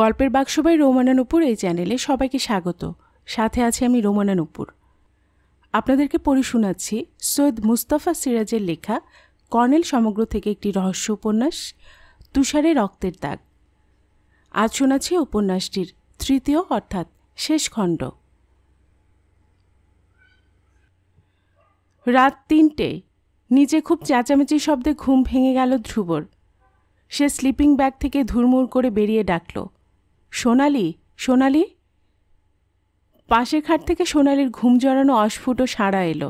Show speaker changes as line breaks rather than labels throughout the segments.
গল্পের বাক্স বাই রোমানানুপুর এই চ্যানেলে সবাইকে স্বাগত সাথে আছে আমি রোমানানুপুর আপনাদেরকে পড়ে শোনাচ্ছি সৈয়দ মুস্তাফা সিরাজের লেখা কর্নেল সমগ্র থেকে একটি রহস্য উপন্যাস তুষারে রক্তের দাগ আজ শোনাচ্ছি উপন্যাসটির তৃতীয় অর্থাৎ শেষ খণ্ড রাত তিনটে নিচে খুব চেঁচামেচি শব্দে ঘুম ভেঙে গেল ধ্রুবর সে স্লিপিং ব্যাগ থেকে ধুরমুর করে বেরিয়ে ডাকল সোনালি সোনালি পাশের খাট থেকে সোনালির ঘুম জড়ানো অস্ফুট সাড়া এলো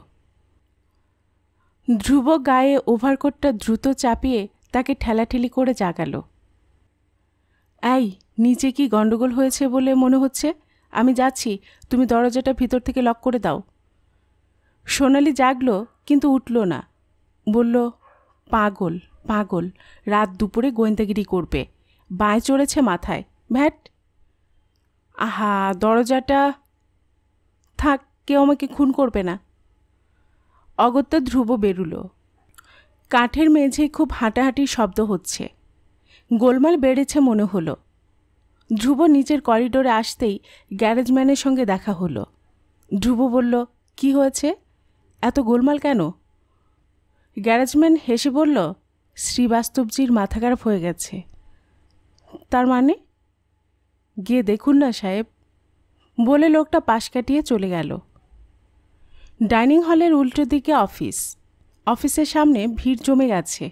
ধ্রুব গায়ে ওভারকোটটা দ্রুত চাপিয়ে তাকে ঠেলাঠেলি করে জাগাল এই নিচে কি গণ্ডগোল হয়েছে বলে মনে হচ্ছে আমি যাচ্ছি তুমি দরজাটা ভিতর থেকে লক করে দাও সোনালি জাগলো কিন্তু উঠল না বলল পাগল পাগল রাত দুপুরে গোয়েন্দাগিরি করবে বাঁয় চড়েছে মাথায় ভ্যাট আহা দরজাটা থাক কেউ আমাকে খুন করবে না অগত্যা ধ্রুব বেরুল কাঠের মেঝে খুব হাঁটাহাঁটির শব্দ হচ্ছে গোলমাল বেড়েছে মনে হলো ধ্রুব নিচের করিডোরে আসতেই গ্যারেজম্যানের সঙ্গে দেখা হলো ধ্রুব বলল কি হয়েছে এত গোলমাল কেন গ্যারেজম্যান হেসে বলল শ্রীবাস্তবজির মাথা খারাপ হয়ে গেছে তার মানে গিয়ে দেখুন না সাহেব বলে লোকটা পাশ কাটিয়ে চলে গেল ডাইনিং হলের উল্টো দিকে অফিস অফিসের সামনে ভিড় জমে গেছে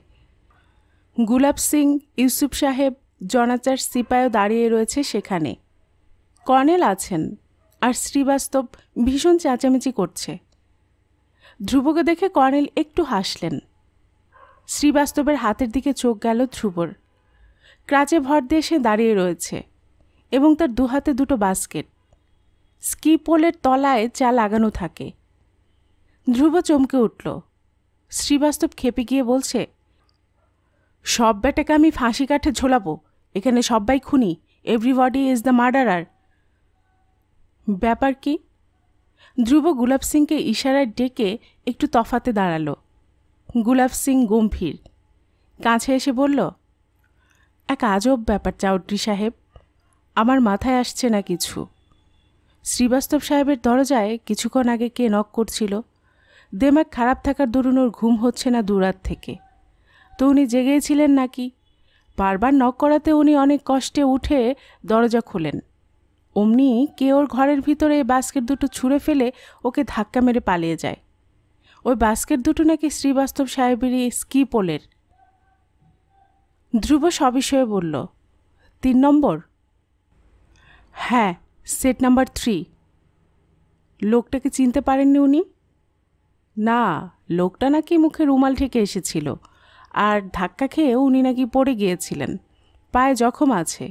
গুলাব সিং ইউসুফ সাহেব জনাচার সিপায়ও দাঁড়িয়ে রয়েছে সেখানে কর্নেল আছেন আর শ্রীবাস্তব ভীষণ চেঁচামেচি করছে ধ্রুবকে দেখে কর্নেল একটু হাসলেন শ্রীবাস্তবের হাতের দিকে চোখ গেল ধ্রুবর ক্রাচে ভর দিয়ে সে দাঁড়িয়ে রয়েছে এবং তার দুহাতে দুটো বাস্কেট স্কি পোলের তলায় চা লাগানো থাকে ধ্রুব চমকে উঠল শ্রীবাস্তব খেপে গিয়ে বলছে সব ব্যাটাকে আমি ফাঁসি কাঠে ঝোলাবো এখানে সবাই খুনি এভরিবডি ইজ দ্য মার্ডারার ব্যাপার কি ধ্রুব গুলাব সিংকে ইশারায় ডেকে একটু তফাতে দাঁড়ালো গুলাব সিং গম্ভীর কাছে এসে বলল এক আজব ব্যাপার চাউড্রি সাহেব আমার মাথায় আসছে না কিছু শ্রীবাস্তব সাহেবের দরজায় কিছুক্ষণ আগে কে নক করছিল দেমাক খারাপ থাকার দরুন ওর ঘুম হচ্ছে না দুরাত থেকে তো উনি জেগেছিলেন নাকি বারবার নক করাতে উনি অনেক কষ্টে উঠে দরজা খোলেন অমনি কে ওর ঘরের ভিতরে এই বাস্কেট দুটো ছুঁড়ে ফেলে ওকে ধাক্কা মেরে পালিয়ে যায় ওই বাস্কেট দুটো নাকি শ্রীবাস্তব সাহেবেরই স্কি পোলের ধ্রুব সবিষয়ে বলল তিন নম্বর হ্যাঁ সেট নাম্বার থ্রি লোকটাকে চিনতে পারেননি উনি না লোকটা নাকি মুখে রুমাল ঠেকে এসেছিল আর ধাক্কা খেয়ে উনি নাকি পড়ে গিয়েছিলেন পায়ে জখম আছে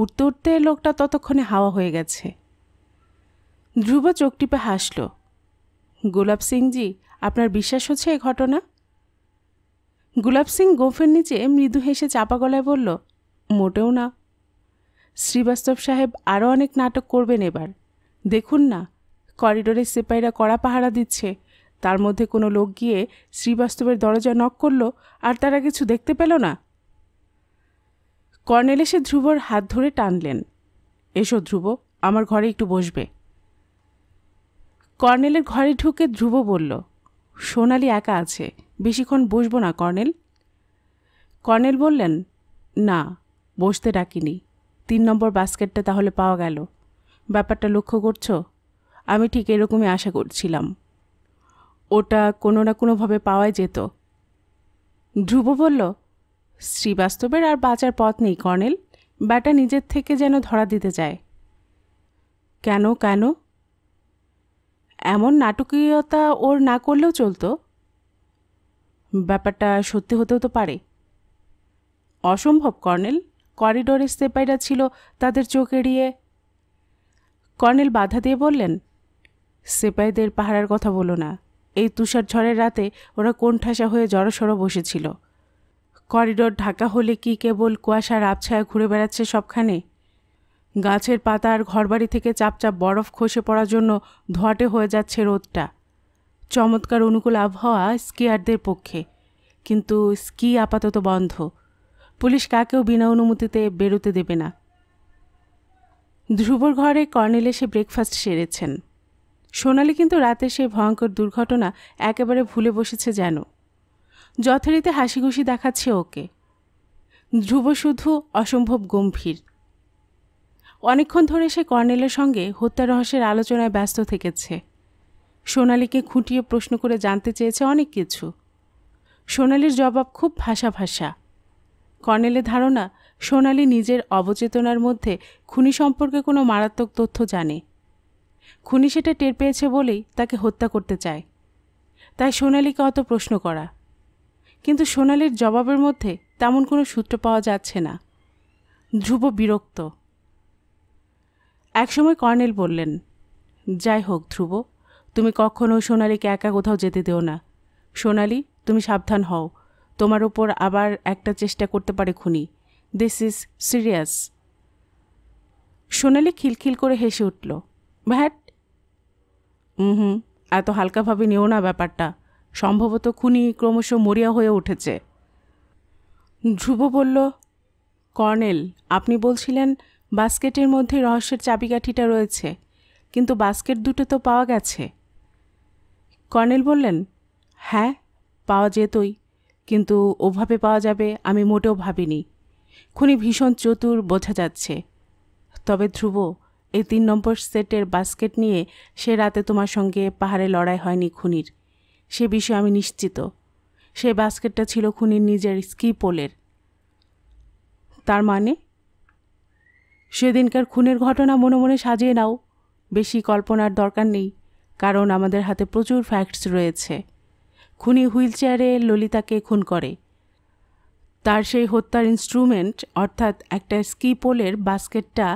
উঠতে উঠতে লোকটা ততক্ষণে হাওয়া হয়ে গেছে ধ্রুব চোখ টিপে হাসল গোলাপ সিংজি আপনার বিশ্বাস হচ্ছে এ ঘটনা গোলাপ সিং গোফের নিচে মৃদু হেসে চাপা গলায় বলল মোটেও না শ্রীবাস্তব সাহেব আরও অনেক নাটক করবেন এবার দেখুন না করিডোরে সিপাহীরা কড়া পাহারা দিচ্ছে তার মধ্যে কোনো লোক গিয়ে শ্রীবাস্তবের দরজা নক করল আর তারা কিছু দেখতে পেল না কর্নেল এসে ধ্রুবর হাত ধরে টানলেন এসো ধ্রুব আমার ঘরে একটু বসবে কর্নেলের ঘরে ঢুকে ধ্রুব বলল সোনালি একা আছে বেশিক্ষণ বসবো না কর্নেল কর্নেল বললেন না বসতে ডাকিনি তিন নম্বর বাস্কেটটা তাহলে পাওয়া গেল ব্যাপারটা লক্ষ্য করছো আমি ঠিক এরকমই আশা করছিলাম ওটা কোনো না কোনোভাবে পাওয়াই যেত ধ্রুব বলল শ্রীবাস্তবের আর বাঁচার পথ নেই কর্নেল ব্যাটা নিজের থেকে যেন ধরা দিতে যায় কেন কেন এমন নাটকীয়তা ওর না করলেও চলতো ব্যাপারটা সত্যি হতেও তো পারে অসম্ভব কর্নেল করিডোরের সেপাইরা ছিল তাদের চোখ এড়িয়ে কর্নেল বাধা দিয়ে বললেন সেপাইদের পাহারার কথা বলো না এই তুষার ঝড়ের রাতে ওরা কোণঠাসা হয়ে জড়সড় বসেছিল করিডোর ঢাকা হলে কি কেবল কুয়াশার আবছায়া ঘুরে বেড়াচ্ছে সবখানে গাছের পাতা আর ঘরবাড়ি থেকে চাপচাপ বরফ খসে পড়ার জন্য ধোয়াটে হয়ে যাচ্ছে রোদটা চমৎকার অনুকূল আবহাওয়া স্কিয়ারদের পক্ষে কিন্তু স্কি আপাতত বন্ধ পুলিশ কাকেও বিনা অনুমতিতে বেরোতে দেবে না ধ্রুবর ঘরে কর্নেল এসে ব্রেকফাস্ট সেরেছেন সোনালি কিন্তু রাতে সে ভয়ঙ্কর দুর্ঘটনা একেবারে ভুলে বসেছে যেন যথারীতি হাসিখুশি দেখাচ্ছে ওকে ধ্রুব শুধু অসম্ভব গম্ভীর অনেকক্ষণ ধরে সে কর্নেলের সঙ্গে হত্যা রহস্যের আলোচনায় ব্যস্ত থেকেছে সোনালিকে খুঁটিয়ে প্রশ্ন করে জানতে চেয়েছে অনেক কিছু সোনালির জবাব খুব ভাষা ভাষা কর্নেলের ধারণা সোনালি নিজের অবচেতনার মধ্যে খুনি সম্পর্কে কোনো মারাত্মক তথ্য জানে খুনি সেটা টের পেয়েছে বলেই তাকে হত্যা করতে চায় তাই সোনালিকে অত প্রশ্ন করা কিন্তু সোনালির জবাবের মধ্যে তেমন কোনো সূত্র পাওয়া যাচ্ছে না ধ্রুব বিরক্ত একসময় কর্নেল বললেন যাই হোক ধ্রুব তুমি কখনও সোনালিকে একা কোথাও যেতে দেও না সোনালি তুমি সাবধান হও তোমার ওপর আবার একটা চেষ্টা করতে পারে খুনি দিস ইজ সিরিয়াস সোনালি খিলখিল করে হেসে উঠল ভ্যাট হুম এত হালকাভাবে নিও না ব্যাপারটা সম্ভবত খুনি ক্রমশ মরিয়া হয়ে উঠেছে ধ্রুব বলল কর্নেল আপনি বলছিলেন বাস্কেটের মধ্যে রহস্যের চাবিকাঠিটা রয়েছে কিন্তু বাস্কেট দুটো তো পাওয়া গেছে কর্নেল বললেন হ্যাঁ পাওয়া যেতই কিন্তু ওভাবে পাওয়া যাবে আমি মোটেও ভাবিনি খুনি ভীষণ চতুর বোঝা যাচ্ছে তবে ধ্রুব এই তিন নম্বর সেটের বাস্কেট নিয়ে সে রাতে তোমার সঙ্গে পাহাড়ে লড়াই হয়নি খুনির সে বিষয়ে আমি নিশ্চিত সে বাস্কেটটা ছিল খুনির নিজের স্কি পোলের তার মানে সেদিনকার খুনের ঘটনা মনে মনে সাজিয়ে নাও বেশি কল্পনার দরকার নেই কারণ আমাদের হাতে প্রচুর ফ্যাক্টস রয়েছে খুনি হুইলচেয়ারে ললিতাকে খুন করে তার সেই হত্যার ইনস্ট্রুমেন্ট অর্থাৎ একটা স্কি পোলের বাস্কেটটা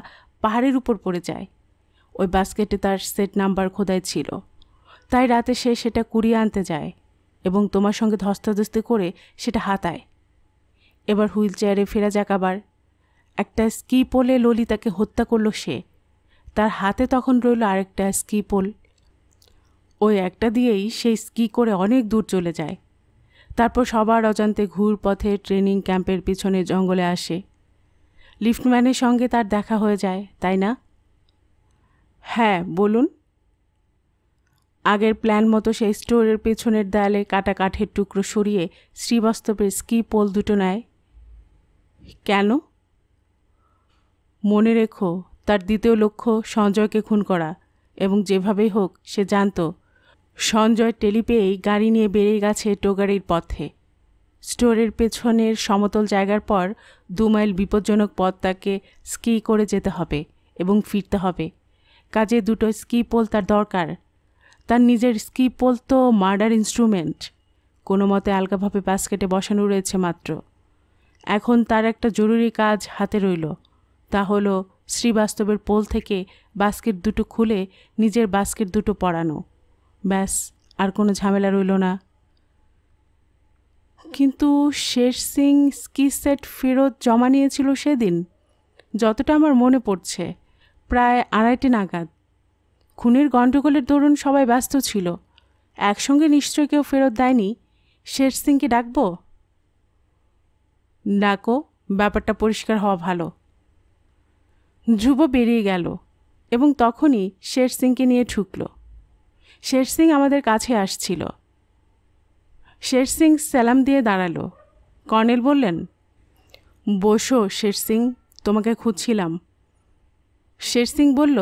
পাহাড়ের উপর পড়ে যায় ওই বাস্কেটে তার সেট নাম্বার খোদাই ছিল তাই রাতে সে সেটা কুড়িয়ে আনতে যায় এবং তোমার সঙ্গে ধস্তাধস্তি করে সেটা হাতায় এবার হুইল চেয়ারে ফেরা যাক আবার একটা স্কি পোলে ললিতাকে হত্যা করল সে তার হাতে তখন রইল আরেকটা স্কি পোল ওই একটা দিয়েই সে স্কি করে অনেক দূর চলে যায় তারপর সবার অজান্তে ঘুর পথে ট্রেনিং ক্যাম্পের পিছনে জঙ্গলে আসে লিফটম্যানের সঙ্গে তার দেখা হয়ে যায় তাই না হ্যাঁ বলুন আগের প্ল্যান মতো সেই স্টোরের পেছনের দেয়ালে কাটা কাঠের টুকরো সরিয়ে শ্রীবাস্তবের স্কি পোল দুটো নেয় কেন মনে রেখো তার দ্বিতীয় লক্ষ্য সঞ্জয়কে খুন করা এবং যেভাবেই হোক সে জানত সঞ্জয় টেলি পেয়েই গাড়ি নিয়ে বেড়ে গেছে টোগাড়ির পথে স্টোরের পেছনের সমতল জায়গার পর দু মাইল বিপজ্জনক পথ তাকে স্কি করে যেতে হবে এবং ফিরতে হবে কাজে দুটো স্কি পোল তার দরকার তার নিজের স্কি পোল তো মার্ডার ইনস্ট্রুমেন্ট কোনো মতে আলগাভাবে বাস্কেটে বসানো রয়েছে মাত্র এখন তার একটা জরুরি কাজ হাতে রইল তা হলো শ্রীবাস্তবের পোল থেকে বাস্কেট দুটো খুলে নিজের বাস্কেট দুটো পরানো ব্যাস আর কোনো ঝামেলা রইল না কিন্তু শের সিং স্কি সেট ফেরত জমা নিয়েছিল সেদিন যতটা আমার মনে পড়ছে প্রায় আড়াইটে নাগাদ খুনের গণ্ডগোলের দরুন সবাই ব্যস্ত ছিল একসঙ্গে নিশ্চয় কেউ ফেরত দেয়নি শের সিংকে ডাকব ডাকো ব্যাপারটা পরিষ্কার হওয়া ভালো ধ্রুব বেরিয়ে গেল এবং তখনই শের সিংকে নিয়ে ঠুকলো শের সিং আমাদের কাছে আসছিল শের সিং সালাম দিয়ে দাঁড়ালো কর্নেল বললেন বসো শের সিং তোমাকে খুঁজছিলাম শের সিং বলল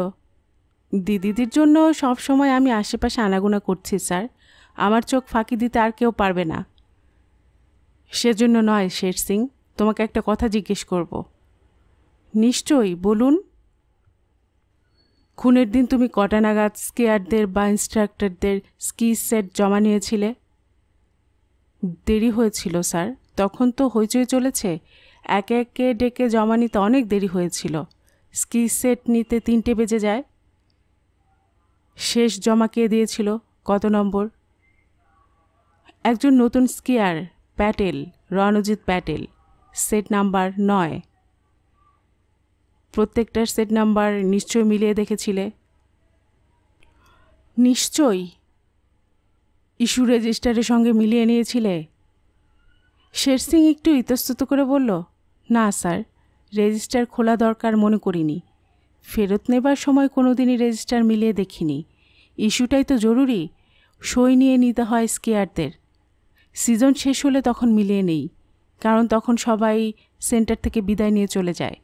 দিদিদের জন্য সব সময় আমি আশেপাশে আনাগোনা করছি স্যার আমার চোখ ফাঁকি দিতে আর কেউ পারবে না সেজন্য নয় শের সিং তোমাকে একটা কথা জিজ্ঞেস করব নিশ্চয়ই বলুন খুনের দিন তুমি কটা নাগাদ স্কেয়ারদের বা ইনস্ট্রাক্টরদের স্কি সেট জমা নিয়েছিলে দেরি হয়েছিল স্যার তখন তো হইচই চলেছে একে একে ডেকে জমা নিতে অনেক দেরি হয়েছিল স্কি সেট নিতে তিনটে বেজে যায় শেষ জমা কে দিয়েছিল কত নম্বর একজন নতুন skier Patel Ranjit Patel set number নয় প্রত্যেকটার সেট নাম্বার নিশ্চয় মিলিয়ে দেখেছিলে নিশ্চয়ই ইস্যু রেজিস্টারের সঙ্গে মিলিয়ে নিয়েছিলে শের সিং একটু ইতস্তত করে বলল না স্যার রেজিস্টার খোলা দরকার মনে করিনি ফেরত নেবার সময় কোনো দিনই রেজিস্টার মিলিয়ে দেখিনি ইস্যুটাই তো জরুরি সই নিয়ে নিতে হয় স্কেয়ারদের সিজন শেষ হলে তখন মিলিয়ে নেই কারণ তখন সবাই সেন্টার থেকে বিদায় নিয়ে চলে যায়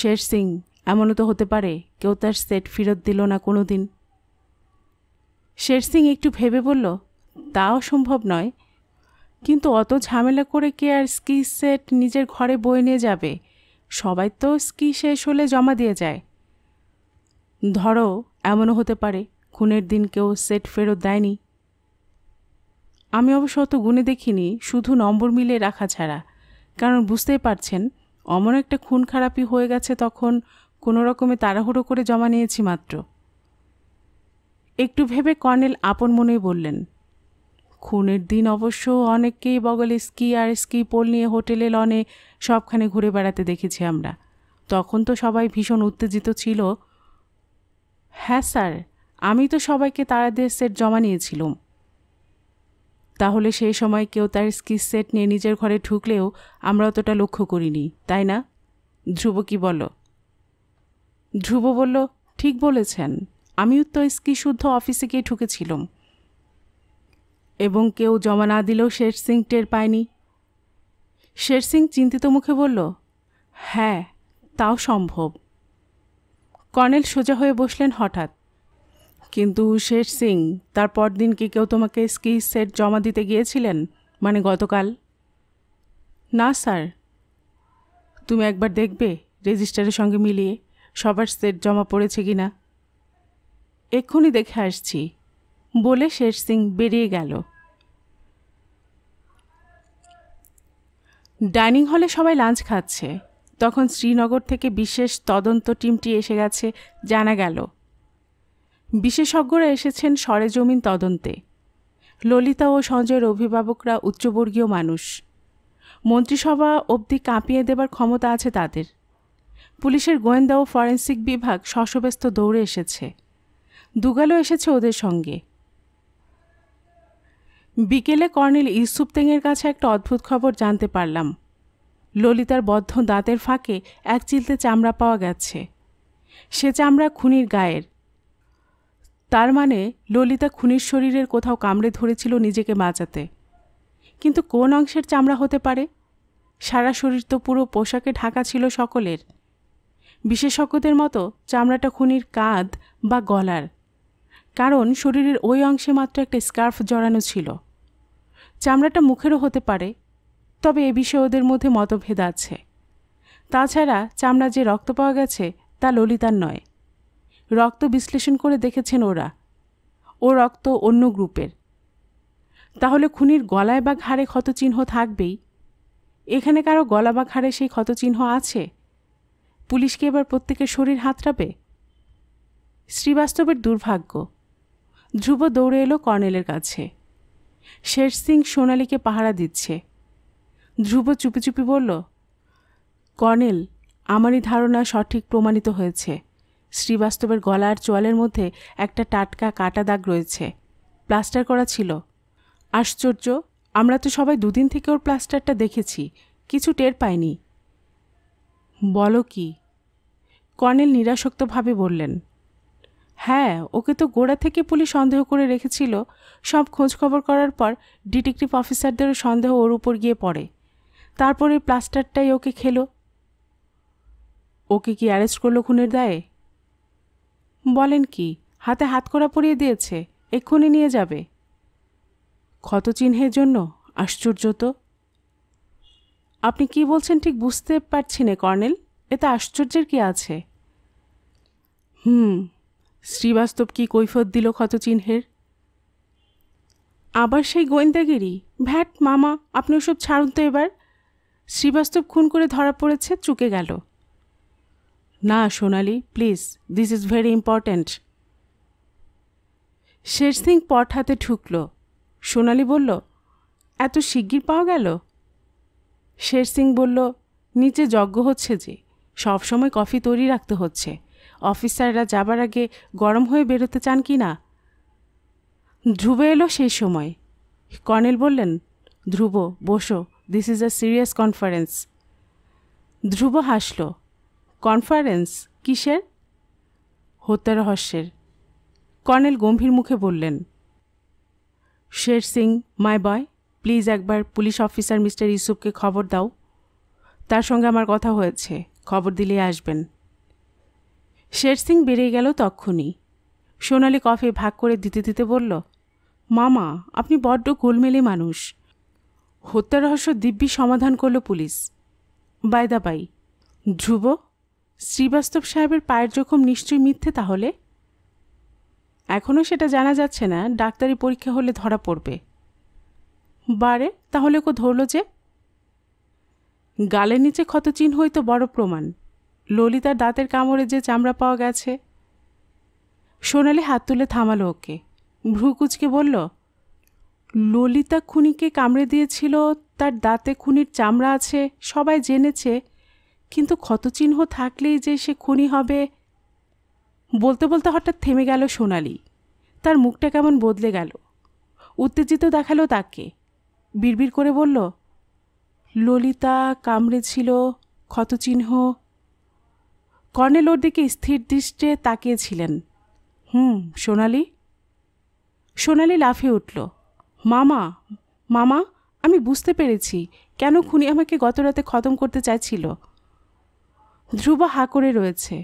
শের সিং এমনও তো হতে পারে কেউ তার সেট ফেরত দিল না কোনো দিন শের সিং একটু ভেবে বলল তাও সম্ভব নয় কিন্তু অত ঝামেলা করে কে আর স্কি সেট নিজের ঘরে বয়ে নিয়ে যাবে সবাই তো স্কি শেষ হলে জমা দিয়ে যায় ধরো এমনও হতে পারে খুনের দিন কেউ সেট ফেরত দেয়নি আমি অবশ্য অত গুণে দেখিনি শুধু নম্বর মিলে রাখা ছাড়া কারণ বুঝতেই পারছেন অমন একটা খুন খারাপি হয়ে গেছে তখন কোনো রকমে তাড়াহুড়ো করে জমা নিয়েছি মাত্র একটু ভেবে কর্নেল আপন মনেই বললেন খুনের দিন অবশ্য অনেককেই বগলে স্কি আর স্কি পোল নিয়ে হোটেলে লনে সবখানে ঘুরে বেড়াতে দেখেছি আমরা তখন তো সবাই ভীষণ উত্তেজিত ছিল হ্যাঁ স্যার আমি তো সবাইকে তারা দিয়ে সেট জমা নিয়েছিলাম তাহলে সেই সময় কেউ তার স্কিস সেট নিয়ে নিজের ঘরে ঢুকলেও আমরা অতটা লক্ষ্য করিনি তাই না ধ্রুব কি বল ধ্রুব বলল ঠিক বলেছেন আমিও তো স্কি শুদ্ধ অফিসে গিয়ে ঢুকেছিলাম এবং কেউ জমা না দিলেও শের সিং টের পায়নি শের সিং চিন্তিত মুখে বলল হ্যাঁ তাও সম্ভব কর্নেল সোজা হয়ে বসলেন হঠাৎ কিন্তু শেষ সিং তারপর দিন কি কেউ তোমাকে স্কি সেট জমা দিতে গিয়েছিলেন মানে গতকাল না স্যার তুমি একবার দেখবে রেজিস্টারের সঙ্গে মিলিয়ে সবার সেট জমা পড়েছে কি না এক্ষুনি দেখে আসছি বলে শের সিং বেরিয়ে গেল ডাইনিং হলে সবাই লাঞ্চ খাচ্ছে তখন শ্রীনগর থেকে বিশেষ তদন্ত টিমটি এসে গেছে জানা গেল বিশেষজ্ঞরা এসেছেন সরেজমিন তদন্তে ললিতা ও সঞ্জয়ের অভিভাবকরা উচ্চবর্গীয় মানুষ মন্ত্রিসভা অবধি কাঁপিয়ে দেবার ক্ষমতা আছে তাদের পুলিশের গোয়েন্দা ও ফরেন্সিক বিভাগ শশব্যস্ত দৌড়ে এসেছে দুগালও এসেছে ওদের সঙ্গে বিকেলে কর্নেল ইউসুফ তেঙের কাছে একটা অদ্ভুত খবর জানতে পারলাম ললিতার বদ্ধ দাঁতের ফাঁকে এক চিলতে চামড়া পাওয়া গেছে সে চামড়া খুনির গায়ের তার মানে ললিতা খুনির শরীরের কোথাও কামড়ে ধরেছিল নিজেকে বাঁচাতে কিন্তু কোন অংশের চামড়া হতে পারে সারা শরীর তো পুরো পোশাকে ঢাকা ছিল সকলের বিশেষজ্ঞদের মতো চামড়াটা খুনির কাঁধ বা গলার কারণ শরীরের ওই অংশে মাত্র একটা স্কার্ফ জড়ানো ছিল চামড়াটা মুখেরও হতে পারে তবে এ বিষয়ে ওদের মধ্যে মতভেদ আছে তাছাড়া চামড়া যে রক্ত পাওয়া গেছে তা ললিতার নয় রক্ত বিশ্লেষণ করে দেখেছেন ওরা ও রক্ত অন্য গ্রুপের তাহলে খুনির গলায় বা ঘাড়ে ক্ষতচিহ্ন থাকবেই এখানে কারো গলা বা ঘাড়ে সেই ক্ষতচিহ্ন আছে পুলিশকে এবার প্রত্যেকের শরীর হাতড়াবে শ্রীবাস্তবের দুর্ভাগ্য ধ্রুব দৌড়ে এলো কর্নেলের কাছে শের সিং সোনালিকে পাহারা দিচ্ছে ধ্রুব চুপি চুপি বলল কর্নেল আমারই ধারণা সঠিক প্রমাণিত হয়েছে শ্রীবাস্তবের গলার চোয়ালের মধ্যে একটা টাটকা কাটা দাগ রয়েছে প্লাস্টার করা ছিল আশ্চর্য আমরা তো সবাই দুদিন থেকে ওর প্লাস্টারটা দেখেছি কিছু টের পাইনি বলো কি কর্নেল নিরাসক্তভাবে বললেন হ্যাঁ ওকে তো গোড়া থেকে পুলিশ সন্দেহ করে রেখেছিল সব খোঁজখবর করার পর ডিটেকটিভ অফিসারদেরও সন্দেহ ওর উপর গিয়ে পড়ে তারপরে প্লাস্টারটাই ওকে খেলো ওকে কি অ্যারেস্ট করলো খুনের দায়ে বলেন কি হাতে হাত করা পরিয়ে দিয়েছে এক্ষুনি নিয়ে যাবে ক্ষত চিহ্নের জন্য আশ্চর্য তো আপনি কি বলছেন ঠিক বুঝতে পারছি না কর্নেল এতে আশ্চর্যের কি আছে হুম শ্রীবাস্তব কি কৈফত দিল ক্ষতচিহ্নের আবার সেই গোয়েন্দাগিরি ভ্যাট মামা আপনি ওসব ছাড়ুন তো এবার শ্রীবাস্তব খুন করে ধরা পড়েছে চুকে গেল না Sonali please this is very important Sher Singh পট হাতে ঠুকল সোনালি বলল এত শিগগির পাওয়া গেল শের সিং বলল নিচে যজ্ঞ হচ্ছে যে সব সময় কফি তৈরি রাখতে হচ্ছে অফিসাররা যাবার আগে গরম হয়ে বেরোতে চান কি না ধ্রুবে এলো সেই সময় কর্নেল বললেন ধ্রুব বসো this is a serious conference Dhruba হাসলো কনফারেন্স কিসের হত্যা রহস্যের কর্নেল গম্ভীর মুখে বললেন Sher Singh my boy please একবার পুলিশ অফিসার মিস্টার ইউসুফকে খবর দাও তার সঙ্গে আমার কথা হয়েছে খবর দিলেই আসবেন শের সিং বেড়ে গেল তক্ষুনি সোনালি কফে ভাগ করে দিতে দিতে বলল মামা আপনি বড্ড গোলমেলে মানুষ হত্যা রহস্য দিব্যি সমাধান করল police bye bye Dhruba Srivastava সাহেবের পায়ের জখম নিশ্চয়ই মিথ্যে তাহলে এখনও সেটা জানা যাচ্ছে না ডাক্তারি পরীক্ষা হলে ধরা পড়বে বারে তাহলে কো ধরল যে গালের নিচে ক্ষতচিহ্ন হয়তো বড় প্রমাণ ললিতার দাঁতের কামড়ে যে চামড়া পাওয়া গেছে সোনালি হাত তুলে থামালো ওকে ভ্রুকুচকে বলল ললিতা খুনিকে কামড়ে দিয়েছিল তার দাঁতে খুনির চামড়া আছে সবাই জেনেছে কিন্তু ক্ষতচিহ্ন থাকলেই যে সে খুনি হবে বলতে বলতে হঠাৎ থেমে গেল সোনালি তার মুখটা কেমন বদলে গেল উত্তেজিত দেখালো তাকে বিড়বিড় করে বলল ললিতা কামড়ে ছিল ক্ষতচিহ্ন কর্নেল ওর দিকে স্থির দৃষ্টে তাকিয়েছিলেন হুম সোনালি সোনালি লাফিয়ে উঠল মামা মামা আমি বুঝতে পেরেছি কেন খুনি আমাকে গতরাতে খতম করতে চাইছিল ধ্রুব হা করে রয়েছে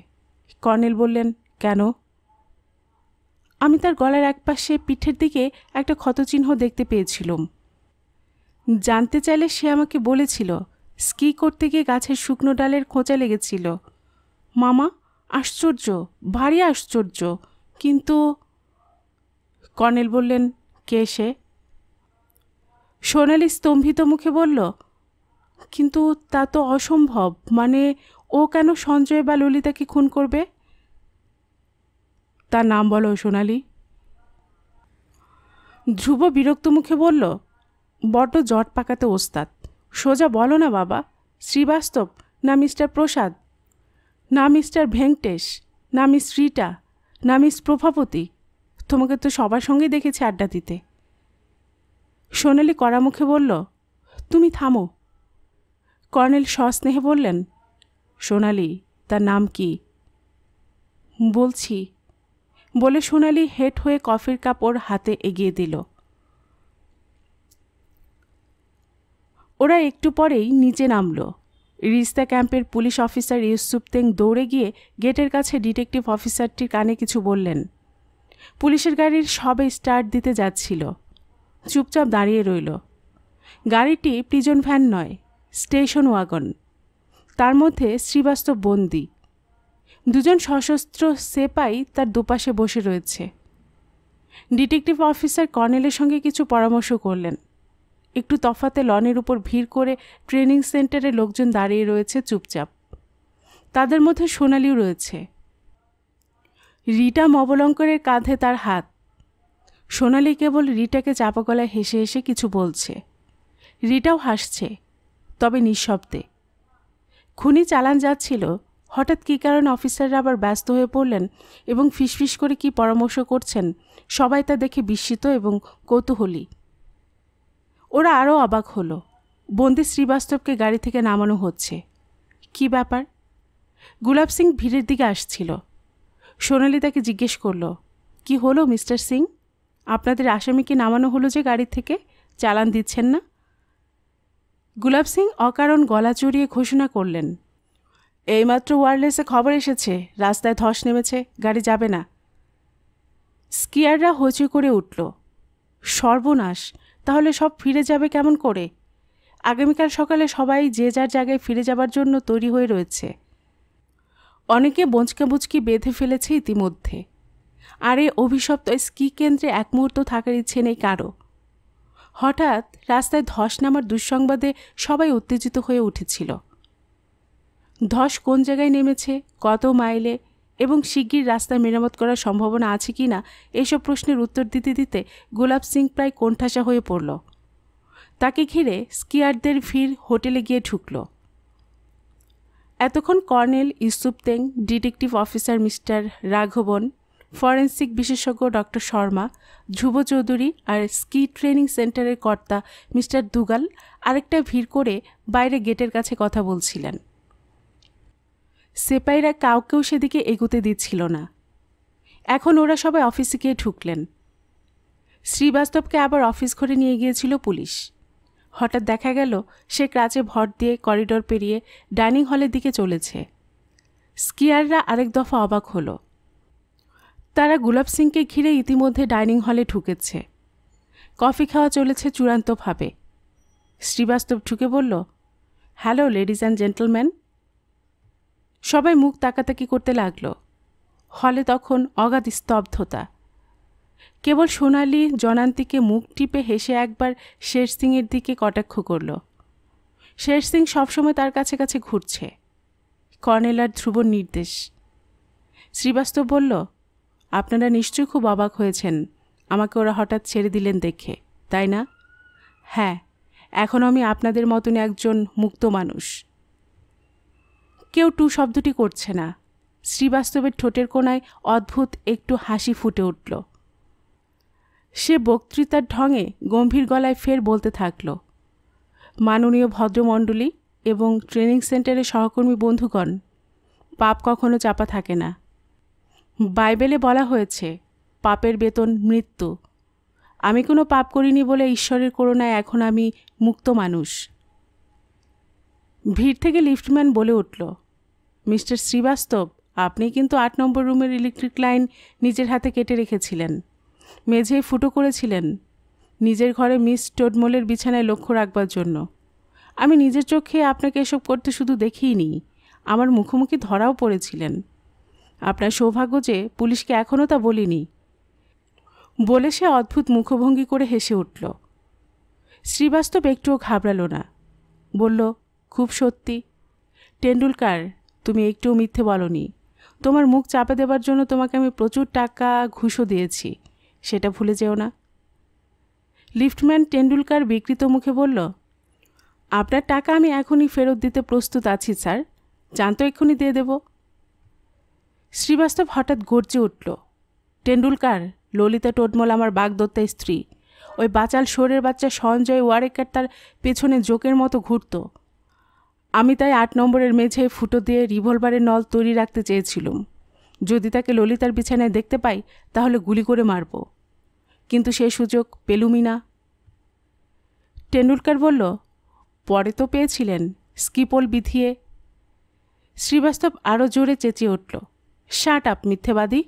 কর্নেল বললেন কেন আমি তার গলার একপাশে পিঠের দিকে একটা ক্ষতচিহ্ন দেখতে পেয়েছিলাম জানতে চাইলে সে আমাকে বলেছিল স্কি করতে গিয়ে গাছের শুকনো ডালের খোঁচা লেগেছিল মামা আশ্চর্য ভারী আশ্চর্য কিন্তু কর্নেল বললেন কে সে সোনালি স্তম্ভিত মুখে বলল কিন্তু তা তো অসম্ভব মানে ও কেন সঞ্জয় বা ললিতাকে খুন করবে তার নাম বলো সোনালি ধ্রুব বিরক্ত মুখে বলল বড্ড জট পাকাতে ওস্তাদ সোজা বলো না বাবা শ্রীবাস্তব না মিস্টার প্রসাদ না মিস্টার ভেঙ্কটেশ না মিস রিটা না মিস প্রভাপতি তোমাকে তো সবার সঙ্গে দেখেছি আড্ডা দিতে সোনালি কড়া মুখে বলল তুমি থামো কর্নেল সস্নেহে বললেন সোনালি তার নাম কি বলছি বলে সোনালি হেট হয়ে কফির কাপড় হাতে এগিয়ে দিল ওরা একটু পরেই নিচে নামল রিস্তা ক্যাম্পের পুলিশ অফিসার ইউসুফ তেং দৌড়ে গিয়ে গেটের কাছে ডিটেকটিভ অফিসারটির কানে কিছু বললেন পুলিশের গাড়ির সবে স্টার্ট দিতে যাচ্ছিল চুপচাপ দাঁড়িয়ে রইল গাড়িটি প্রিজন ভ্যান নয় স্টেশন ওয়াগন তার মধ্যে শ্রীবাস্তব বন্দি দুজন সশস্ত্র সেপাই তার দুপাশে বসে রয়েছে ডিটেকটিভ অফিসার কর্নেলের সঙ্গে কিছু পরামর্শ করলেন একটু তফাতে লনের উপর ভিড় করে ট্রেনিং সেন্টারে লোকজন দাঁড়িয়ে রয়েছে চুপচাপ তাদের মধ্যে সোনালিও রয়েছে রিটা মবলঙ্করের কাঁধে তার হাত সোনালি কেবল রিটাকে চাপা গলায় হেসে হেসে কিছু বলছে রিটাও হাসছে তবে নিঃশব্দে খুনি চালান যাচ্ছিল হঠাৎ কী কারণে অফিসাররা আবার ব্যস্ত হয়ে পড়লেন এবং ফিসফিস করে কি পরামর্শ করছেন সবাই তা দেখে বিস্মিত এবং কৌতূহলী ওরা আরও অবাক হলো বন্দি শ্রীবাস্তবকে গাড়ি থেকে নামানো হচ্ছে কি ব্যাপার গুলাব সিং ভিড়ের দিকে আসছিল সোনালি তাকে জিজ্ঞেস করল কি হলো মিস্টার সিং আপনাদের আসামিকে নামানো হলো যে গাড়ি থেকে চালান দিচ্ছেন না গুলাব সিং অকারণ গলা চড়িয়ে ঘোষণা করলেন এইমাত্র ওয়ারলেসে খবর এসেছে রাস্তায় ধস নেমেছে গাড়ি যাবে না স্কিয়াররা হচু করে উঠল সর্বনাশ তাহলে সব ফিরে যাবে কেমন করে আগামীকাল সকালে সবাই যে যার জায়গায় ফিরে যাবার জন্য তৈরি হয়ে রয়েছে অনেকে বুঁচকি বেঁধে ফেলেছে ইতিমধ্যে আর এই অভিশপ্ত স্কি কেন্দ্রে এক মুহূর্ত থাকার ইচ্ছে নেই কারো হঠাৎ রাস্তায় ধস নামার দুঃসংবাদে সবাই উত্তেজিত হয়ে উঠেছিল ধস কোন জায়গায় নেমেছে কত মাইলে এবং শিগগির রাস্তা মেরামত করার সম্ভাবনা আছে কি না এইসব প্রশ্নের উত্তর দিতে দিতে গোলাপ সিং প্রায় কোণঠাসা হয়ে পড়ল তাকে ঘিরে স্কিয়ারদের ভিড় হোটেলে গিয়ে ঢুকল এতক্ষণ কর্নেল ইসুপ তেং detective officer mister Raghavan forensic বিশেষজ্ঞ ডক্টর শর্মা ধ্রুব চৌধুরী আর স্কি ট্রেনিং সেন্টারের কর্তা মিস্টার দুগাল আরেকটা ভিড় করে বাইরে গেটের কাছে কথা বলছিলেন সেপাইরা কাউকেও সেদিকে এগুতে দিচ্ছিল না এখন ওরা সবাই অফিসে গিয়ে ঢুকলেন শ্রীবাস্তবকে আবার অফিস ঘরে নিয়ে গিয়েছিল পুলিশ হঠাৎ দেখা গেল সে ক্রাচে ভর দিয়ে করিডোর পেরিয়ে ডাইনিং হলের দিকে চলেছে স্কিয়াররা আরেক দফা অবাক হলো তারা গুলাব সিংকে ঘিরে ইতিমধ্যে ডাইনিং হলে ঢুকেছে কফি খাওয়া চলেছে চূড়ান্তভাবে শ্রীবাস্তব ঢুকে বলল হ্যালো লেডিজ অ্যান্ড জেন্টলম্যান সবাই মুখ তাকাতাকি করতে লাগল হলে তখন অগাধ স্তব্ধতা কেবল সোনালি জনান্তিকে মুখ টিপে হেসে একবার শের সিংয়ের দিকে কটাক্ষ করল শের সিং সবসময় তার কাছে কাছে ঘুরছে কর্নেলার ধ্রুব নির্দেশ শ্রীবাস্তব বলল আপনারা নিশ্চয়ই খুব অবাক হয়েছেন আমাকে ওরা হঠাৎ ছেড়ে দিলেন দেখে তাই না হ্যাঁ এখন আমি আপনাদের মতন একজন মুক্ত মানুষ কেউ টু শব্দটি করছে না শ্রীবাস্তবের ঠোঁটের কোনায় অদ্ভুত একটু হাসি ফুটে উঠল সে বক্তৃতার ঢঙে গম্ভীর গলায় ফের বলতে থাকল মাননীয় ভদ্রমণ্ডলী এবং ট্রেনিং সেন্টারের সহকর্মী বন্ধুগণ পাপ কখনো চাপা থাকে না বাইবেলে বলা হয়েছে পাপের বেতন মৃত্যু আমি কোনো পাপ করিনি বলে ঈশ্বরের করোনায় এখন আমি মুক্ত মানুষ ভিড় থেকে লিফটম্যান বলে উঠল মিস্টার শ্রীবাস্তব আপনি কিন্তু আট নম্বর রুমের ইলেকট্রিক লাইন নিজের হাতে কেটে রেখেছিলেন মেঝে ফুটো করেছিলেন নিজের ঘরে মিস টোডমোলের বিছানায় লক্ষ্য রাখবার জন্য আমি নিজের চোখে আপনাকে এসব করতে শুধু দেখিনি আমার মুখোমুখি ধরাও পড়েছিলেন আপনার সৌভাগ্য যে পুলিশকে এখনও তা বলিনি বলে সে অদ্ভুত মুখভঙ্গি করে হেসে উঠল শ্রীবাস্তব একটুও ঘাবড়াল না বলল খুব সত্যি টেন্ডুলকার তুমি একটুও মিথ্যে বলনি তোমার মুখ চাপে দেবার জন্য তোমাকে আমি প্রচুর টাকা ঘুষও দিয়েছি সেটা ভুলে যেও না লিফটম্যান টেন্ডুলকার বিকৃত মুখে বলল আপনার টাকা আমি এখনই ফেরত দিতে প্রস্তুত আছি স্যার জানতো এক্ষুনি দিয়ে দেবো শ্রীবাস্তব হঠাৎ গর্জে উঠল টেন্ডুলকার ললিতা টোটমল আমার বাগদত্তা স্ত্রী ওই বাচাল শোরের বাচ্চা সঞ্জয় ওয়ারেকার তার পেছনে জোকের মতো ঘুরত আমি তাই আট নম্বরের মেঝে ফুটো দিয়ে রিভলভারের নল তৈরি রাখতে চেয়েছিলুম যদি তাকে ললিতার বিছানায় দেখতে পাই তাহলে গুলি করে মারব কিন্তু সে সুযোগ পেলুমি না টেন্ডুলকার বলল পরে তো পেয়েছিলেন স্কিপল বিধিয়ে শ্রীবাস্তব আরও জোরে চেঁচিয়ে উঠল শার্ট আপ মিথ্যেবাদী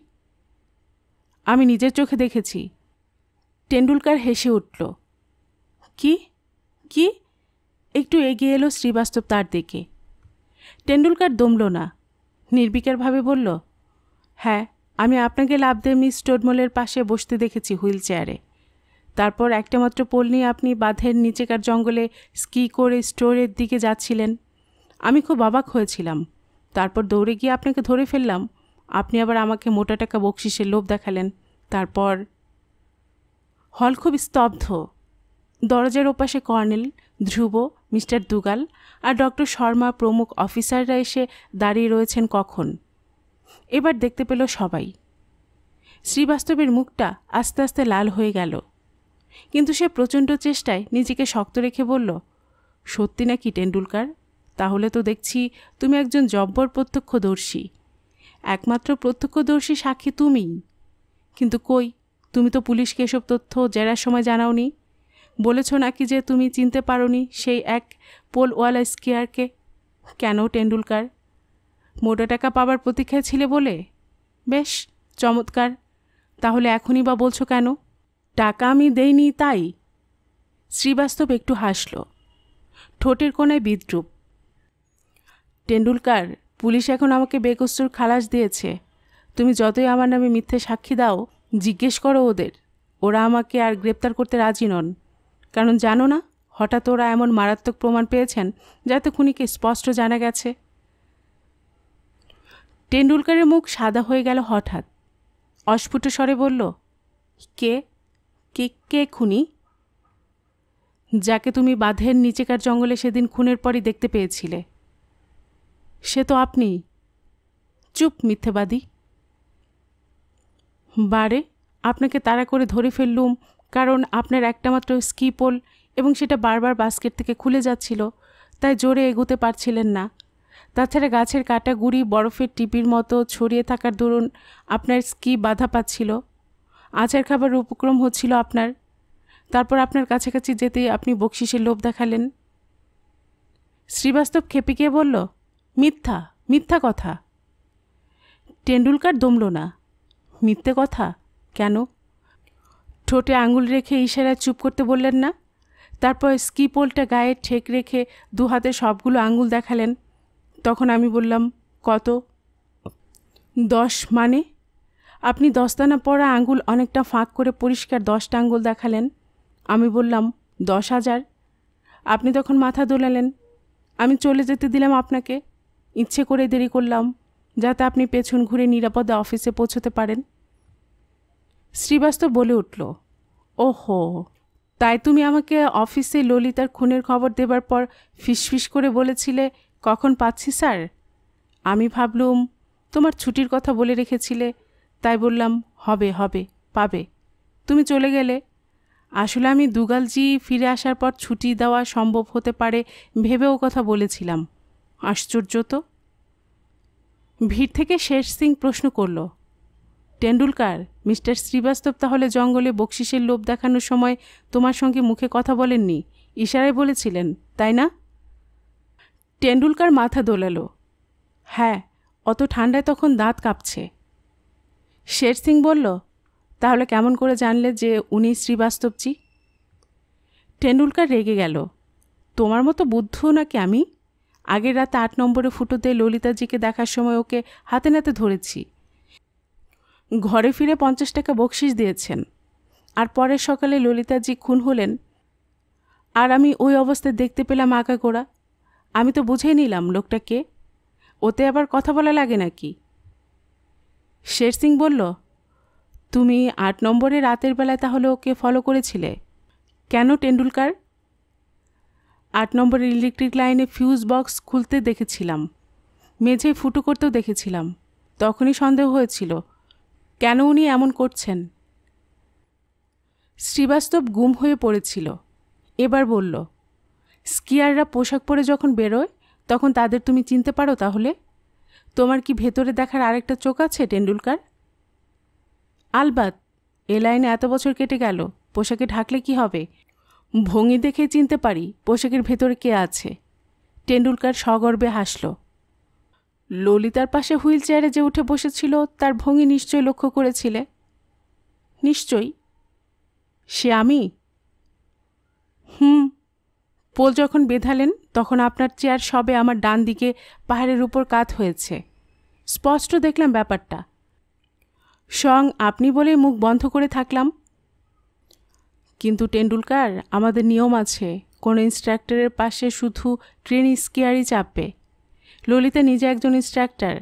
আমি নিজের চোখে দেখেছি টেন্ডুলকার হেসে উঠল কি কি একটু এগিয়ে এলো শ্রীবাস্তব তার দিকে টেন্ডুলকার দমল না নির্বিকারভাবে বলল হ্যাঁ আমি আপনাকে লাভ দিয়ে মিস টোডমলের পাশে বসতে দেখেছি হুইল চেয়ারে তারপর একটা মাত্র পোল নিয়ে আপনি বাঁধের নিচেকার জঙ্গলে স্কি করে স্টোরের দিকে যাচ্ছিলেন আমি খুব অবাক হয়েছিলাম তারপর দৌড়ে গিয়ে আপনাকে ধরে ফেললাম আপনি আবার আমাকে মোটা টাকা বকশিসের লোভ দেখালেন তারপর হল খুব স্তব্ধ দরজার ওপাশে কর্নেল ধ্রুব মিস্টার দুগাল আর ডক্টর শর্মা প্রমুখ অফিসাররা এসে দাঁড়িয়ে রয়েছেন কখন এবার দেখতে পেল সবাই শ্রীবাস্তবের মুখটা আস্তে আস্তে লাল হয়ে গেল কিন্তু সে প্রচণ্ড চেষ্টায় নিজেকে শক্ত রেখে বলল সত্যি নাকি টেন্ডুলকার তাহলে তো দেখছি তুমি একজন জব্বর প্রত্যক্ষদর্শী একমাত্র প্রত্যক্ষদর্শী সাক্ষী তুমি কিন্তু কই তুমি তো পুলিশকে এসব তথ্য জেরার সময় জানাওনি বলেছ নাকি যে তুমি চিনতে পারোনি সেই এক পোলওয়ালা স্কিয়ারকে কেন টেন্ডুলকার মোটা টাকা পাবার প্রতীক্ষায় ছিলে বলে বেশ চমৎকার তাহলে এখনই বা বলছো কেন টাকা আমি দেইনি তাই শ্রীবাস্তব একটু হাসল ঠোঁটের কোনায় বিদ্রুপ টেন্ডুলকার পুলিশ এখন আমাকে বেকস্তুর খালাস দিয়েছে তুমি যতই আমার নামে মিথ্যে সাক্ষী দাও জিজ্ঞেস করো ওদের ওরা আমাকে আর গ্রেপ্তার করতে রাজি নন কারণ জানো না হঠাৎ ওরা এমন মারাত্মক প্রমাণ পেয়েছেন যাতে খুনিকে স্পষ্ট জানা গেছে টেন্ডুলকারের মুখ সাদা হয়ে গেল হঠাৎ অস্ফুট স্বরে বলল কে কে কে খুনি যাকে তুমি বাঁধের নিচেকার জঙ্গলে সেদিন খুনের পরই দেখতে পেয়েছিলে সে তো আপনি চুপ মিথ্যেবাদী বারে আপনাকে তাড়া করে ধরে ফেললুম কারণ আপনার একটা মাত্র স্কিপোল এবং সেটা বারবার বাস্কেট থেকে খুলে যাচ্ছিল তাই জোরে এগোতে পারছিলেন না তাছাড়া গাছের কাটা গুড়ি বরফের টিপির মতো ছড়িয়ে থাকার দরুন আপনার স্কি বাধা পাচ্ছিল আচার খাবার উপক্রম হচ্ছিল আপনার তারপর আপনার কাছাকাছি যেতেই আপনি বকশিসের লোভ দেখালেন শ্রীবাস্তব খেপিকে গিয়ে বলল মিথ্যা মিথ্যা কথা টেন্ডুলকার দমল না মিথ্যে কথা কেন ঠোঁটে আঙুল রেখে ইশারা চুপ করতে বললেন না তারপর স্কিপোলটা গায়ে ঠেক রেখে দু হাতে সবগুলো আঙুল দেখালেন তখন আমি বললাম কত দশ মানে আপনি দস্তানা পরা আঙুল অনেকটা ফাঁক করে পরিষ্কার দশটা আঙুল দেখালেন আমি বললাম দশ হাজার আপনি তখন মাথা দোলালেন আমি চলে যেতে দিলাম আপনাকে ইচ্ছে করে দেরি করলাম যাতে আপনি পেছন ঘুরে নিরাপদে অফিসে পৌঁছতে পারেন শ্রীবাস্তব বলে উঠল ওহো তাই তুমি আমাকে অফিসে ললিতার খুনের খবর দেবার পর ফিসফিস করে বলেছিলে কখন পাচ্ছি স্যার আমি ভাবলুম তোমার ছুটির কথা বলে রেখেছিলে তাই বললাম হবে হবে পাবে তুমি চলে গেলে আসলে আমি দুগালজি ফিরে আসার পর ছুটি দেওয়া সম্ভব হতে পারে ভেবেও কথা বলেছিলাম আশ্চর্য তো ভিড় থেকে শেষ সিং প্রশ্ন করল টেন্ডুলকার মিস্টার শ্রীবাস্তব তাহলে জঙ্গলে বকশিসের লোভ দেখানোর সময় তোমার সঙ্গে মুখে কথা বলেননি ইশারায় বলেছিলেন তাই না টেন্ডুলকার মাথা দোলাল হ্যাঁ অত ঠান্ডায় তখন দাঁত কাঁপছে শের সিং বলল তাহলে কেমন করে জানলে যে উনি শ্রীবাস্তবজি টেন্ডুলকার রেগে গেল তোমার মতো বুদ্ধ নাকি আমি আগের রাতে আট নম্বরে ফুটোতে ললিতাজিকে দেখার সময় ওকে হাতে নাতে ধরেছি ঘরে ফিরে পঞ্চাশ টাকা বকশিস দিয়েছেন আর পরের সকালে ললিতাজি খুন হলেন আর আমি ওই অবস্থায় দেখতে পেলাম আঁকা গোড়া আমি তো বুঝেই নিলাম লোকটাকে ওতে আবার কথা বলা লাগে নাকি শের সিং বলল তুমি আট নম্বরে রাতের বেলায় তাহলে ওকে ফলো করেছিলে কেন টেন্ডুলকার আট নম্বরের ইলেকট্রিক লাইনে ফিউজ বক্স খুলতে দেখেছিলাম মেঝে ফুটো করতেও দেখেছিলাম তখনই সন্দেহ হয়েছিল কেন উনি এমন করছেন শ্রীবাস্তব গুম হয়ে পড়েছিল এবার বলল স্কিয়াররা পোশাক পরে যখন বেরোয় তখন তাদের তুমি চিনতে পারো তাহলে তোমার কি ভেতরে দেখার আরেকটা চোখ আছে টেন্ডুলকার আলবাত এ লাইনে এত বছর কেটে গেল পোশাকে ঢাকলে কি হবে ভঙ্গি দেখে চিনতে পারি পোশাকের ভেতরে কে আছে টেন্ডুলকার সগর্বে হাসল ললিতার পাশে হুইল চেয়ারে যে উঠে বসেছিল তার ভঙ্গি নিশ্চয় লক্ষ্য করেছিলে নিশ্চয়ই সে আমি হুম পোল যখন বেঁধালেন তখন আপনার চেয়ার সবে আমার ডান দিকে পাহাড়ের উপর কাত হয়েছে স্পষ্ট দেখলাম ব্যাপারটা সং আপনি বলে মুখ বন্ধ করে থাকলাম কিন্তু টেন্ডুলকার আমাদের নিয়ম আছে কোনো ইনস্ট্রাক্টরের পাশে শুধু ট্রেন স্কিয়ারই চাপবে ললিতা নিজে একজন ইনস্ট্রাক্টর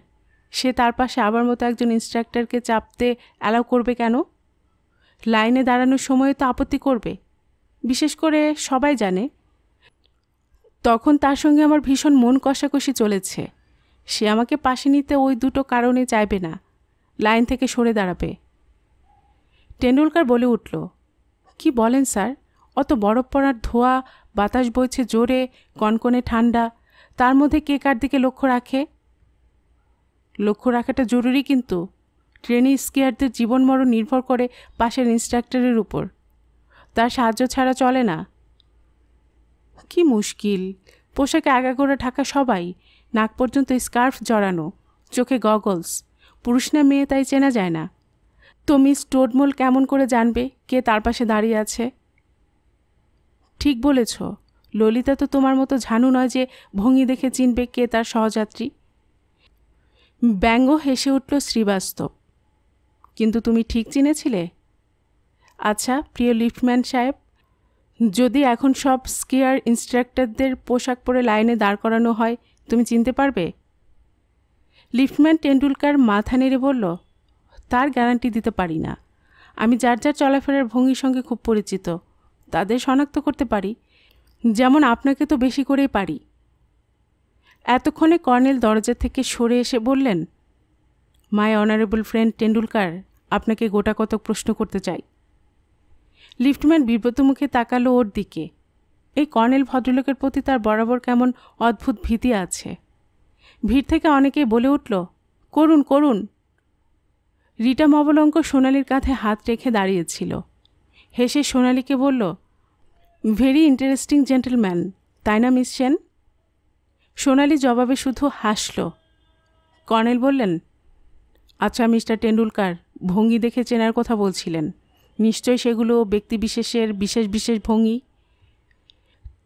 সে তার পাশে আবার মতো একজন ইনস্ট্রাক্টরকে চাপতে অ্যালাউ করবে কেন লাইনে দাঁড়ানোর সময়ে তো আপত্তি করবে বিশেষ করে সবাই জানে তখন তার সঙ্গে আমার ভীষণ মন কষাকষি চলেছে সে আমাকে পাশে নিতে ওই দুটো কারণে চাইবে না লাইন থেকে সরে দাঁড়াবে টেন্ডুলকার বলে উঠল কি বলেন স্যার অত বরফ পড়ার ধোয়া বাতাস বইছে জোরে কনকনে ঠান্ডা তার মধ্যে কে কার দিকে লক্ষ্য রাখে লক্ষ্য রাখাটা জরুরি কিন্তু ট্রেনিং স্কিয়ারদের জীবন মরণ নির্ভর করে পাশের ইনস্ট্রাক্টরের উপর তার সাহায্য ছাড়া চলে না কি মুশকিল পোশাকে আগাগোড়া ঢাকা সবাই নাক পর্যন্ত স্কার্ফ জড়ানো চোখে গগলস পুরুষ না মেয়ে তাই চেনা যায় না তো মিস টোডমোল কেমন করে জানবে কে তার পাশে দাঁড়িয়ে আছে ঠিক বলেছ ললিতা তো তোমার মতো ঝানু নয় যে ভঙ্গি দেখে চিনবে কে তার সহযাত্রী ব্যঙ্গ হেসে উঠল শ্রীবাস্তব কিন্তু তুমি ঠিক চিনেছিলে আচ্ছা প্রিয় লিফটম্যান সাহেব যদি এখন সব স্কিয়ার ইনস্ট্রাক্টরদের পোশাক পরে লাইনে দাঁড় করানো হয় তুমি চিনতে পারবে লিফটম্যান টেন্ডুলকার মাথা নেড়ে বলল তার গ্যারান্টি দিতে পারি না আমি যার যার চলাফেরার ভঙ্গির সঙ্গে খুব পরিচিত তাদের শনাক্ত করতে পারি যেমন আপনাকে তো বেশি করেই পারি এতক্ষণে কর্নেল দরজা থেকে সরে এসে বললেন মাই অনারেবল ফ্রেন্ড টেন্ডুলকার আপনাকে গোটা কতক প্রশ্ন করতে চাই লিফটম্যান বিব্রত মুখে তাকালো ওর দিকে এই কর্নেল ভদ্রলোকের প্রতি তার বরাবর কেমন অদ্ভুত ভীতি আছে ভিড় থেকে অনেকেই বলে উঠল করুন করুন রিটা মবলঙ্ক সোনালির কাঁধে হাত রেখে দাঁড়িয়েছিল হেসে সোনালিকে বলল ভেরি ইন্টারেস্টিং জেন্টেলম্যান তাই না মিস সেন সোনালি জবাবে শুধু হাসল কর্নেল বললেন আচ্ছা মিস্টার টেন্ডুলকার ভঙ্গি দেখে চেনার কথা বলছিলেন নিশ্চয় সেগুলো ব্যক্তিবিশেষের বিশেষ বিশেষ ভঙ্গি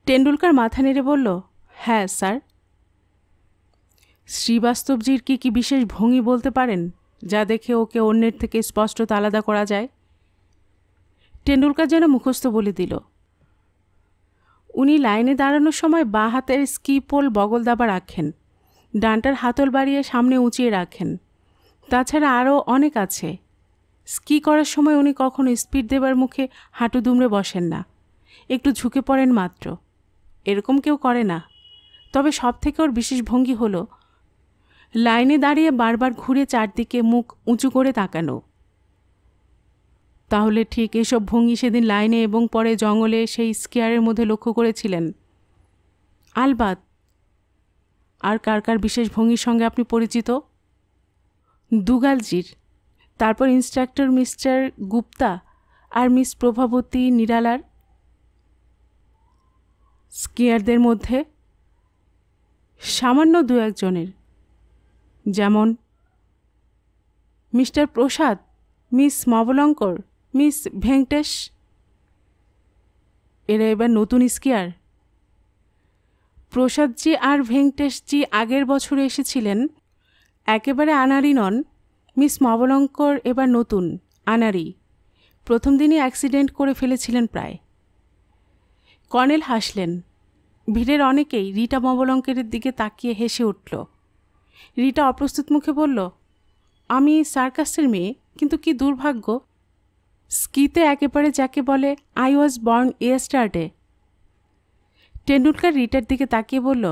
টেন্ডুলকার মাথা নেড়ে বলল হ্যাঁ স্যার শ্রীবাস্তবজির কি কি বিশেষ ভঙ্গি বলতে পারেন যা দেখে ওকে অন্যের থেকে স্পষ্টত আলাদা করা যায় টেন্ডুলকার যেন মুখস্থ বলে দিল উনি লাইনে দাঁড়ানোর সময় বাঁ হাতের স্কিপোল বগল দাবা রাখেন ডানটার হাতল বাড়িয়ে সামনে উঁচিয়ে রাখেন তাছাড়া আরও অনেক আছে স্কি করার সময় উনি কখনো স্পিড দেবার মুখে হাঁটু দুমড়ে বসেন না একটু ঝুঁকে পড়েন মাত্র এরকম কেউ করে না তবে সব থেকে ওর বিশেষ ভঙ্গি হলো লাইনে দাঁড়িয়ে বারবার ঘুরে চারদিকে মুখ উঁচু করে তাকানো তাহলে ঠিক এসব ভঙ্গি সেদিন লাইনে এবং পরে জঙ্গলে সেই স্কেয়ারের মধ্যে লক্ষ্য করেছিলেন আলবাত আর কার কার বিশেষ ভঙ্গির সঙ্গে আপনি পরিচিত দুগালজির তারপর ইন্সট্রাক্টর মিস্টার গুপ্তা আর মিস প্রভাবতী নিরালার স্কেয়ারদের মধ্যে সামান্য দু একজনের যেমন mister Prasad miss Mobalankar miss Venkatesh এরা এবার নতুন স্কিয়ার প্রসাদজি আর ভেঙ্কটেশজি আগের বছর এসেছিলেন একেবারে আনারি নন মিস মবলঙ্কর এবার নতুন আনারি প্রথম দিনই অ্যাক্সিডেন্ট করে ফেলেছিলেন প্রায় কর্নেল হাসলেন ভিড়ের অনেকেই রিটা মবলঙ্কের দিকে তাকিয়ে হেসে উঠল রিটা অপ্রস্তুত মুখে বলল আমি সার্কাসের মেয়ে কিন্তু কি দুর্ভাগ্য স্কিতে একেবারে যাকে বলে আই ওয়াজ বর্ন স্টার্টে টেন্ডুলকার রিটার দিকে তাকিয়ে বলল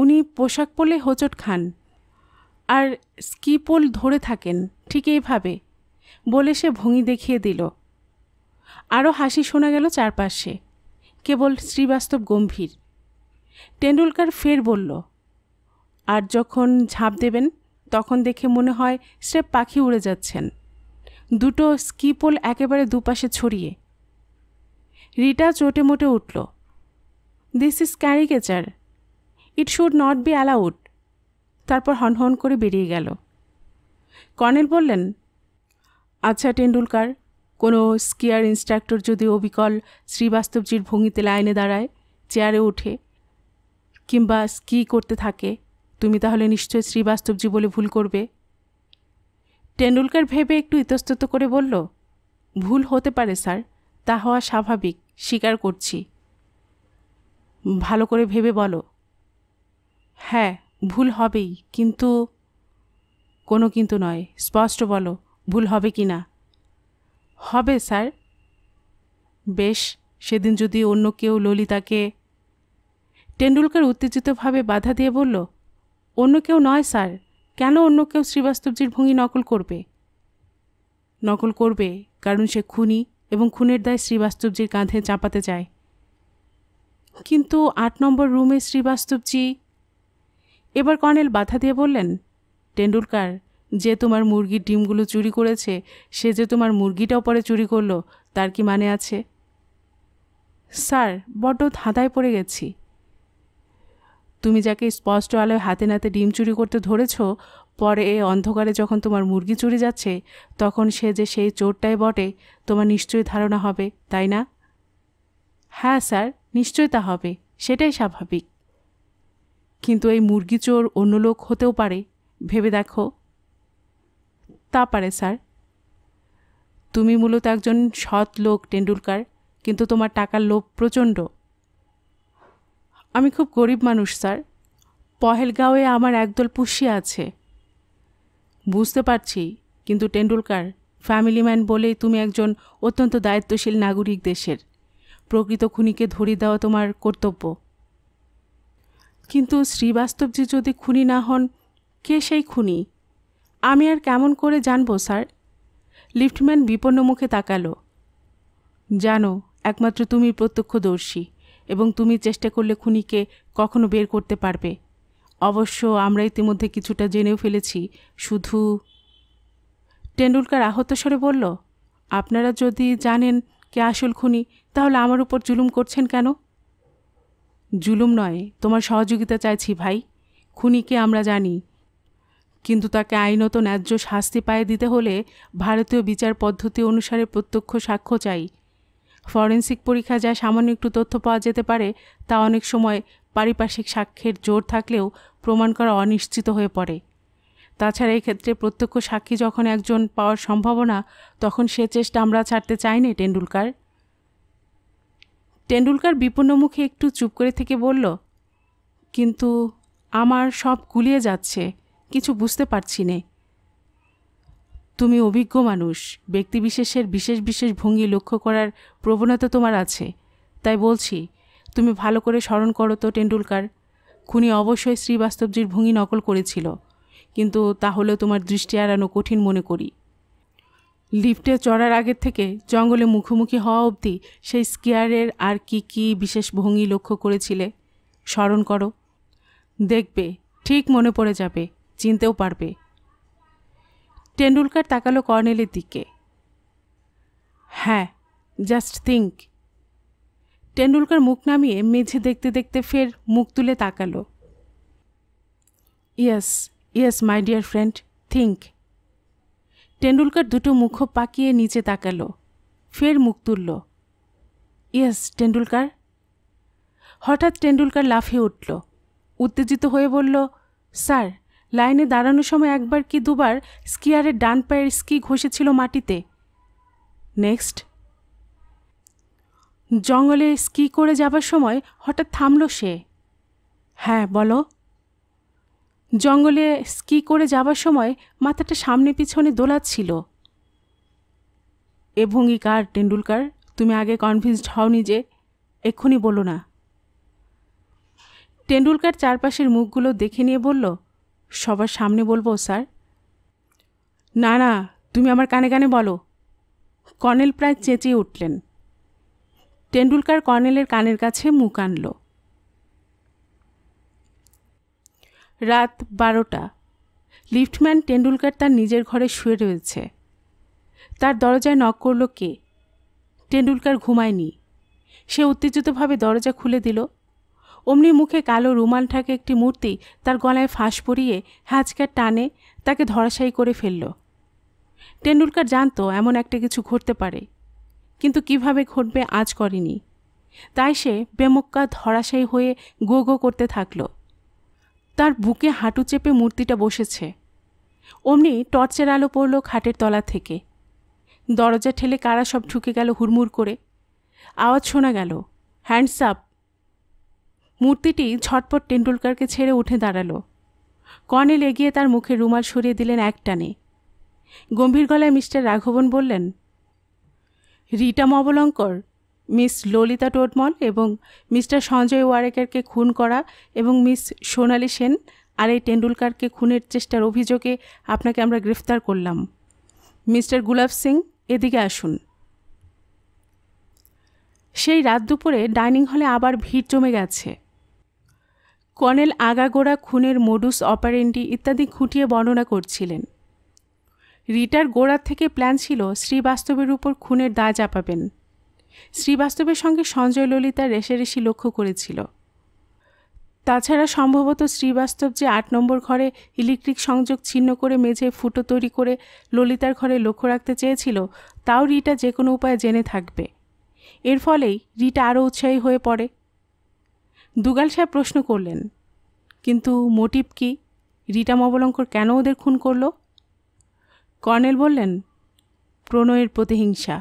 উনি পোশাক পরলে হোচট খান আর স্কি পোল ধরে থাকেন ঠিক এইভাবে বলে সে ভঙি দেখিয়ে দিল আরও হাসি শোনা গেল চারপাশে কেবল শ্রীবাস্তব গম্ভীর টেন্ডুলকার ফের বলল আর যখন ঝাঁপ দেবেন তখন দেখে মনে হয় স্রেফ পাখি উড়ে যাচ্ছেন দুটো স্কিপোল একেবারে দুপাশে ছড়িয়ে রিটা চোটে মোটে উঠল this is caricature it should not be allowed তারপর হনহন করে বেরিয়ে গেল কর্নেল বললেন আচ্ছা টেন্ডুলকার কোনো স্কিয়ার ইনস্ট্রাক্টর যদি অবিকল শ্রীবাস্তবজির ভঙ্গিতে লাইনে দাঁড়ায় চেয়ারে ওঠে কিংবা স্কি করতে থাকে তুমি তাহলে নিশ্চয় শ্রীবাস্তবজি বলে ভুল করবে টেন্ডুলকার ভেবে একটু ইতস্তত করে বলল ভুল হতে পারে স্যার তা হওয়া স্বাভাবিক স্বীকার করছি ভালো করে ভেবে বলো হ্যাঁ ভুল হবেই কিন্তু কোনো কিন্তু নয় স্পষ্ট বলো ভুল হবে কি না হবে স্যার বেশ সেদিন যদি অন্য কেউ ললিতাকে টেন্ডুলকার উত্তেজিতভাবে বাধা দিয়ে বলল অন্য কেউ নয় স্যার কেন অন্য কেউ শ্রীবাস্তবজির ভঙ্গি নকল করবে নকল করবে কারণ সে খুনি এবং খুনের দায় শ্রীবাস্তবজির কাঁধে চাপাতে চায় কিন্তু আট নম্বর রুমে শ্রীবাস্তবজি এবার কর্নেল বাধা দিয়ে বললেন টেন্ডুলকার যে তোমার মুরগির ডিমগুলো চুরি করেছে সে যে তোমার মুরগিটাও পরে চুরি করলো তার কি মানে আছে স্যার বড্ড ধাঁধায় পড়ে গেছি তুমি যাকে স্পষ্ট আলোয় হাতে নাতে ডিম চুরি করতে ধরেছ পরে এ অন্ধকারে যখন তোমার মুরগি চুরি যাচ্ছে তখন সে যে সেই চোরটাই বটে তোমার নিশ্চয়ই ধারণা হবে তাই না হ্যাঁ স্যার নিশ্চয় তা হবে সেটাই স্বাভাবিক কিন্তু এই মুরগি চোর অন্য লোক হতেও পারে ভেবে দেখো তা পারে স্যার তুমি মূলত একজন সৎ লোক টেন্ডুলকার কিন্তু তোমার টাকার লোভ প্রচণ্ড আমি খুব গরিব মানুষ স্যার পহেলগাঁওয়ে আমার একদল পুষি আছে বুঝতে পারছি কিন্তু টেন্ডুলকার ফ্যামিলি ম্যান বলে তুমি একজন অত্যন্ত দায়িত্বশীল নাগরিক দেশের প্রকৃত খুনিকে ধরিয়ে দেওয়া তোমার কর্তব্য কিন্তু শ্রীবাস্তবজি যদি খুনি না হন কে সেই খুনি আমি আর কেমন করে জানবো স্যার লিফটম্যান বিপন্ন মুখে তাকালো জানো একমাত্র তুমি প্রত্যক্ষদর্শী এবং তুমি চেষ্টা করলে খুনিকে কখনো বের করতে পারবে অবশ্য আমরা ইতিমধ্যে কিছুটা জেনেও ফেলেছি শুধু টেন্ডুলকার আহত স্বরে বলল আপনারা যদি জানেন কে আসল খুনি তাহলে আমার উপর জুলুম করছেন কেন জুলুম নয় তোমার সহযোগিতা চাইছি ভাই খুনিকে আমরা জানি কিন্তু তাকে আইনত ন্যায্য শাস্তি পায়ে দিতে হলে ভারতীয় বিচার পদ্ধতি অনুসারে প্রত্যক্ষ সাক্ষ্য চাই ফরেন্সিক পরীক্ষা যা সামান্য একটু তথ্য পাওয়া যেতে পারে তা অনেক সময় পারিপার্শ্বিক সাক্ষ্যের জোর থাকলেও প্রমাণ করা অনিশ্চিত হয়ে পড়ে তাছাড়া ক্ষেত্রে প্রত্যক্ষ সাক্ষী যখন একজন পাওয়ার সম্ভাবনা তখন সে চেষ্টা আমরা ছাড়তে চাই না টেন্ডুলকার টেন্ডুলকার বিপন্ন মুখে একটু চুপ করে থেকে বলল কিন্তু আমার সব গুলিয়ে যাচ্ছে কিছু বুঝতে পারছি না তুমি অভিজ্ঞ মানুষ ব্যক্তিবিশেষের বিশেষ বিশেষ ভঙ্গি লক্ষ্য করার প্রবণতা তোমার আছে তাই বলছি তুমি ভালো করে স্মরণ করো তো টেন্ডুলকার খুনি অবশ্যই শ্রীবাস্তবজির ভঙ্গি নকল করেছিল কিন্তু তাহলেও তোমার দৃষ্টি এড়ানো কঠিন মনে করি লিফটে চড়ার আগের থেকে জঙ্গলে মুখোমুখি হওয়া অবধি সেই স্কিয়ারের আর কি কি বিশেষ ভঙ্গি লক্ষ্য করেছিলে স্মরণ করো দেখবে ঠিক মনে পড়ে যাবে চিনতেও পারবে টেন্ডুলকার তাকালো কর্নেলের দিকে হ্যাঁ জাস্ট থিঙ্ক টেন্ডুলকার মুখ নামিয়ে মেঝে দেখতে দেখতে ফের মুখ তুলে তাকালো yes yes my dear friend think Tendulkar দুটো মুখ পাকিয়ে নিচে তাকালো ফের মুখ তুলল ইয়েস টেন্ডুলকার হঠাৎ টেন্ডুলকার লাফিয়ে উঠল উত্তেজিত হয়ে বলল স্যার লাইনে দাঁড়ানোর সময় একবার কি দুবার স্কিয়ারের ডান পায়ের স্কি ঘষেছিল মাটিতে নেক্সট জঙ্গলে স্কি করে যাবার সময় হঠাৎ থামল সে হ্যাঁ বলো জঙ্গলে স্কি করে যাবার সময় মাথাটা সামনে পিছনে দোলাচ্ছিল এ ভঙ্গি কার টেন্ডুলকার তুমি আগে কনভিন্সড হওনি যে এক্ষুনি বলো না টেন্ডুলকার চারপাশের মুখগুলো দেখে নিয়ে বলল সবার সামনে বলবো স্যার না না তুমি আমার কানে কানে বলো কর্নেল প্রায় চেঁচিয়ে উঠলেন টেন্ডুলকার কর্নেলের কানের কাছে মুখ আনল রাত বারোটা লিফটম্যান টেন্ডুলকার তার নিজের ঘরে শুয়ে রয়েছে তার দরজায় নক করল কে টেন্ডুলকার ঘুমায়নি সে উত্তেজিতভাবে দরজা খুলে দিল অমনি মুখে কালো রুমাল ঢাকে একটি মূর্তি তার গলায় ফাঁস পরিয়ে হাজকার টানে তাকে ধরাশায়ী করে ফেলল টেন্ডুলকার জানতো এমন একটা কিছু ঘটতে পারে কিন্তু কিভাবে ঘটবে আজ করেনি তাই সে বেমক্কা ধরাশায়ী হয়ে গো গো করতে থাকল তার বুকে হাঁটু চেপে মূর্তিটা বসেছে অমনি টর্চের আলো পড়ল খাটের তলা থেকে দরজা ঠেলে কারা সব ঢুকে গেল হুড়মুড় করে আওয়াজ শোনা গেল হ্যান্ডস আপ মূর্তিটি ছটপট টেন্ডুলকারকে ছেড়ে উঠে দাঁড়াল কর্নেল এগিয়ে তার মুখে রুমাল সরিয়ে দিলেন এক টানে গম্ভীর গলায় মিস্টার রাঘবন বললেন রিটা মবলঙ্কর মিস ললিতা টোটমল এবং মিস্টার সঞ্জয় ওয়ারেকারকে খুন করা এবং মিস সোনালি সেন আর এই টেন্ডুলকারকে খুনের চেষ্টার অভিযোগে আপনাকে আমরা গ্রেফতার করলাম মিস্টার গুলাব সিং এদিকে আসুন সেই রাত দুপুরে ডাইনিং হলে আবার ভিড় জমে গেছে কর্নেল আগাগোড়া খুনের মোডুস অপারেন্ডি ইত্যাদি খুঁটিয়ে বর্ণনা করছিলেন রিটার গোড়ার থেকে প্ল্যান ছিল শ্রীবাস্তবের উপর খুনের দা চাপাবেন শ্রীবাস্তবের সঙ্গে সঞ্জয় ললিতার রেশারেশি লক্ষ্য করেছিল তাছাড়া সম্ভবত শ্রীবাস্তব যে আট নম্বর ঘরে ইলেকট্রিক সংযোগ ছিন্ন করে মেঝে ফুটো তৈরি করে ললিতার ঘরে লক্ষ্য রাখতে চেয়েছিল তাও রিটা যে কোনো উপায়ে জেনে থাকবে এর ফলেই রিটা আরও উৎসাহী হয়ে পড়ে দুগাল সাহেব প্রশ্ন করলেন কিন্তু মোটিভ কি রিটা মবলঙ্কর কেন ওদের খুন করল কর্নেল বললেন প্রণয়ের প্রতিহিংসা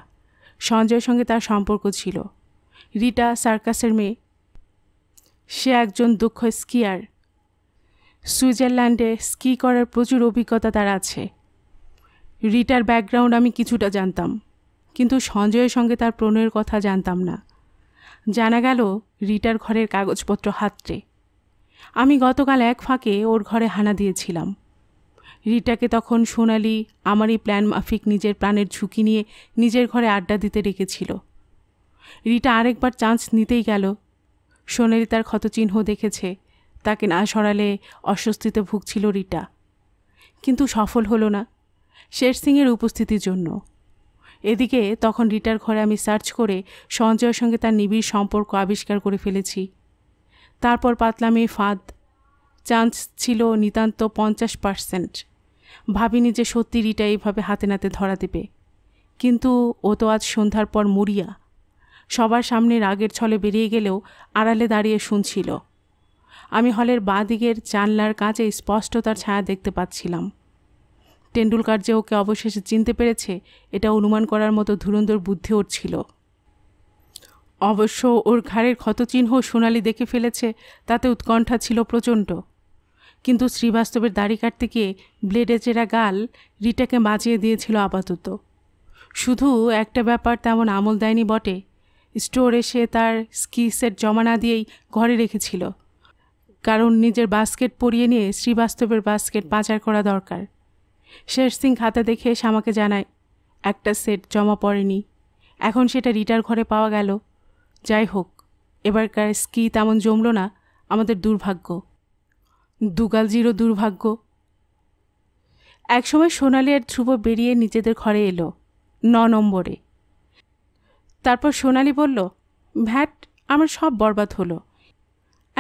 সঞ্জয়ের সঙ্গে তার সম্পর্ক ছিল রিটা সার্কাসের মেয়ে সে একজন দুঃখ স্কিয়ার সুইজারল্যান্ডে স্কি করার প্রচুর অভিজ্ঞতা তার আছে রিটার ব্যাকগ্রাউন্ড আমি কিছুটা জানতাম কিন্তু সঞ্জয়ের সঙ্গে তার প্রণয়ের কথা জানতাম না জানা গেল রিটার ঘরের কাগজপত্র হাতড়ে আমি গতকাল এক ফাঁকে ওর ঘরে হানা দিয়েছিলাম রিটাকে তখন সোনালি আমারই প্ল্যান মাফিক নিজের প্রাণের ঝুঁকি নিয়ে নিজের ঘরে আড্ডা দিতে রেখেছিল রিটা আরেকবার চান্স নিতেই গেল সোনালি তার ক্ষতচিহ্ন দেখেছে তাকে না সরালে অস্বস্তিতে ভুগছিল রিটা কিন্তু সফল হলো না শের সিংয়ের উপস্থিতির জন্য এদিকে তখন রিটার ঘরে আমি সার্চ করে সঞ্জয়ের সঙ্গে তার নিবিড় সম্পর্ক আবিষ্কার করে ফেলেছি তারপর মেয়ে ফাঁদ চান্স ছিল নিতান্ত পঞ্চাশ পার্সেন্ট ভাবিনি যে সত্যি রিটা এইভাবে হাতে নাতে ধরা দেবে কিন্তু ও তো আজ সন্ধ্যার পর মরিয়া সবার সামনে রাগের ছলে বেরিয়ে গেলেও আড়ালে দাঁড়িয়ে শুনছিল আমি হলের বাঁ দিকের জানলার কাজে স্পষ্ট তার ছায়া দেখতে পাচ্ছিলাম টেন্ডুলকার যে ওকে অবশেষে চিনতে পেরেছে এটা অনুমান করার মতো ধুরন্ধর বুদ্ধি ওর ছিল অবশ্য ওর ঘাড়ের ক্ষতচিহ্ন সোনালি দেখে ফেলেছে তাতে উৎকণ্ঠা ছিল প্রচণ্ড কিন্তু শ্রীবাস্তবের দাড়ি কাটতে গিয়ে ব্লেডে চেরা গাল রিটাকে বাঁচিয়ে দিয়েছিল আপাতত শুধু একটা ব্যাপার তেমন আমল দেয়নি বটে স্টোর এসে তার স্কি সেট জমা না দিয়েই ঘরে রেখেছিল কারণ নিজের বাস্কেট পরিয়ে নিয়ে শ্রীবাস্তবের বাস্কেট পাচার করা দরকার শেষ সিং খাতা দেখে এসে আমাকে জানায় একটা সেট জমা পড়েনি এখন সেটা রিটার ঘরে পাওয়া গেল যাই হোক এবারকার স্কি তেমন জমল না আমাদের দুর্ভাগ্য দুগালজিরও দুর্ভাগ্য একসময় সোনালি আর ধ্রুব বেরিয়ে নিজেদের ঘরে এলো ন নম্বরে তারপর সোনালি বলল ভ্যাট আমার সব বরবাদ হলো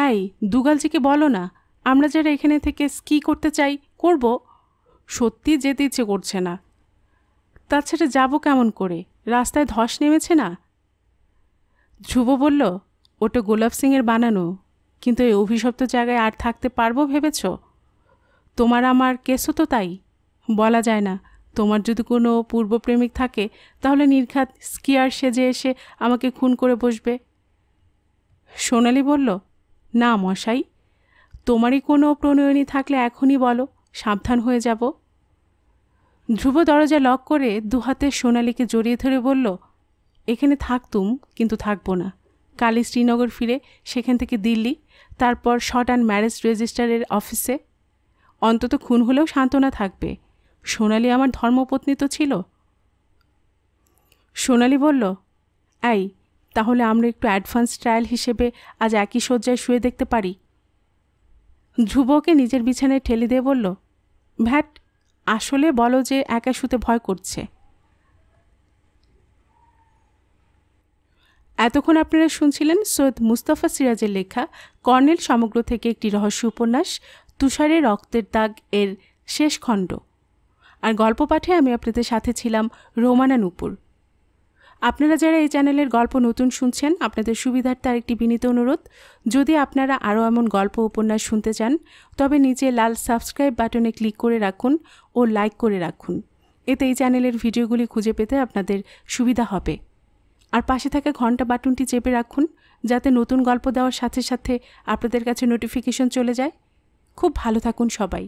এই দুগালজিকে বলো না আমরা যারা এখানে থেকে স্কি করতে চাই করবো সত্যি যেতে ইচ্ছে করছে না তাছাড়া যাব কেমন করে রাস্তায় ধস নেমেছে না ধ্রুব বলল ওটা গোলাপ সিংয়ের বানানো কিন্তু এই অভিশপ্ত জায়গায় আর থাকতে পারবো ভেবেছ তোমার আমার কেসও তো তাই বলা যায় না তোমার যদি কোনো পূর্বপ্রেমিক থাকে তাহলে নির্ঘাত স্কিয়ার সেজে এসে আমাকে খুন করে বসবে সোনালি বলল না মশাই তোমারই কোনো প্রণয়নী থাকলে এখনই বলো সাবধান হয়ে যাবো ধ্রুব দরজা লক করে দুহাতে সোনালিকে জড়িয়ে ধরে বলল এখানে থাকতুম কিন্তু থাকবো না কালি শ্রীনগর ফিরে সেখান থেকে দিল্লি তারপর শর্ট অ্যান্ড ম্যারেজ রেজিস্ট্রারের অফিসে অন্তত খুন হলেও সান্ত্বনা থাকবে সোনালি আমার ধর্মপত্নী তো ছিল সোনালি বলল এই তাহলে আমরা একটু অ্যাডভান্স ট্রায়াল হিসেবে আজ একই শয্যায় শুয়ে দেখতে পারি ধ্রুবকে নিজের বিছানায় ঠেলে দিয়ে বলল ভ্যাট আসলে বলো যে একা শুতে ভয় করছে এতক্ষণ আপনারা শুনছিলেন সৈয়দ মুস্তাফা সিরাজের লেখা কর্নেল সমগ্র থেকে একটি রহস্য উপন্যাস তুষারে রক্তের দাগ এর শেষ খণ্ড আর গল্প পাঠে আমি আপনাদের সাথে ছিলাম রোমানা নূপুর আপনারা যারা এই চ্যানেলের গল্প নতুন শুনছেন আপনাদের তার আরেকটি বিনীত অনুরোধ যদি আপনারা আরও এমন গল্প উপন্যাস শুনতে চান তবে নিচে লাল সাবস্ক্রাইব বাটনে ক্লিক করে রাখুন ও লাইক করে রাখুন এতে এই চ্যানেলের ভিডিওগুলি খুঁজে পেতে আপনাদের সুবিধা হবে আর পাশে থাকা ঘন্টা বাটনটি চেপে রাখুন যাতে নতুন গল্প দেওয়ার সাথে সাথে আপনাদের কাছে নোটিফিকেশন চলে যায় খুব ভালো থাকুন সবাই